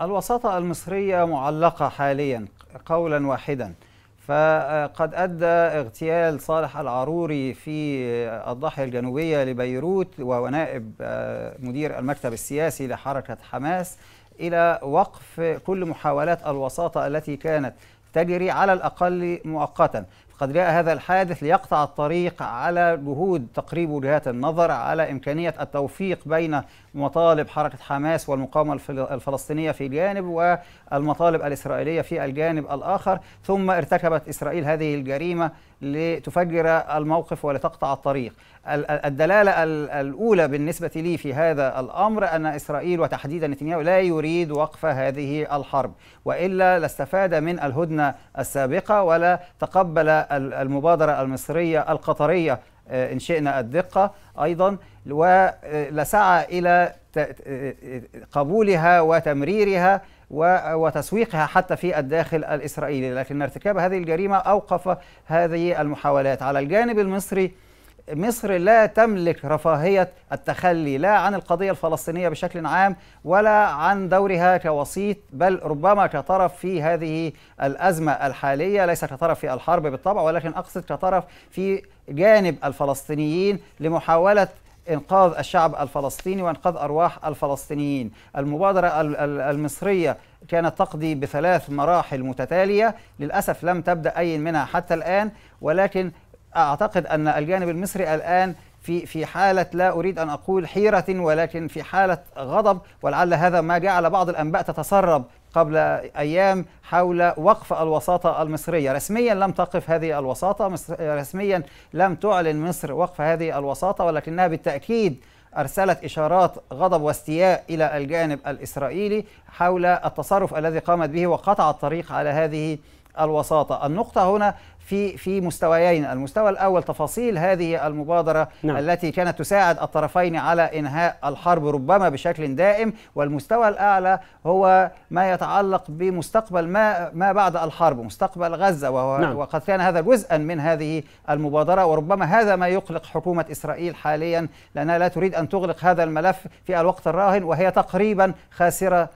الوساطة المصرية معلقة حاليا قولا واحدا فقد أدى اغتيال صالح العروري في الضاحية الجنوبية لبيروت وهو نائب آه، مدير المكتب السياسي لحركة حماس إلى وقف كل محاولات الوساطة التي كانت تجري على الأقل مؤقتا قد جاء هذا الحادث ليقطع الطريق على جهود تقريب وجهات النظر على إمكانية التوفيق بين مطالب حركة حماس والمقاومة الفلسطينية في جانب والمطالب الإسرائيلية في الجانب الآخر ثم ارتكبت إسرائيل هذه الجريمة لتفجر الموقف ولتقطع الطريق الدلالة الأولى بالنسبة لي في هذا الأمر أن إسرائيل وتحديدا نتنياهو لا يريد وقف هذه الحرب وإلا لاستفاد من الهدنة السابقة ولا تقبل المبادرة المصرية القطرية آه، إن شئنا الدقة أيضا ولسعى آه، إلى آه، قبولها وتمريرها وتسويقها حتى في الداخل الإسرائيلي لكن ارتكاب هذه الجريمة أوقف هذه المحاولات على الجانب المصري مصر لا تملك رفاهية التخلي لا عن القضية الفلسطينية بشكل عام ولا عن دورها كوسيط بل ربما كطرف في هذه الأزمة الحالية ليس كطرف في الحرب بالطبع ولكن أقصد كطرف في جانب الفلسطينيين لمحاولة إنقاذ الشعب الفلسطيني وإنقاذ أرواح الفلسطينيين المبادرة المصرية كانت تقضي بثلاث مراحل متتالية للأسف لم تبدأ أي منها حتى الآن ولكن اعتقد ان الجانب المصري الان في في حاله لا اريد ان اقول حيره ولكن في حاله غضب ولعل هذا ما جعل بعض الانباء تتسرب قبل ايام حول وقف الوساطه المصريه، رسميا لم تقف هذه الوساطه، رسميا لم تعلن مصر وقف هذه الوساطه ولكنها بالتاكيد ارسلت اشارات غضب واستياء الى الجانب الاسرائيلي حول التصرف الذي قامت به وقطعت الطريق على هذه الوساطة النقطة هنا في في مستويين المستوى الأول تفاصيل هذه المبادرة نعم. التي كانت تساعد الطرفين على إنهاء الحرب ربما بشكل دائم والمستوى الأعلى هو ما يتعلق بمستقبل ما ما بعد الحرب مستقبل غزة وهو نعم. وقد كان هذا جزءا من هذه المبادرة وربما هذا ما يقلق حكومة إسرائيل حاليا لأنها لا تريد أن تغلق هذا الملف في الوقت الراهن وهي تقريبا خاسرة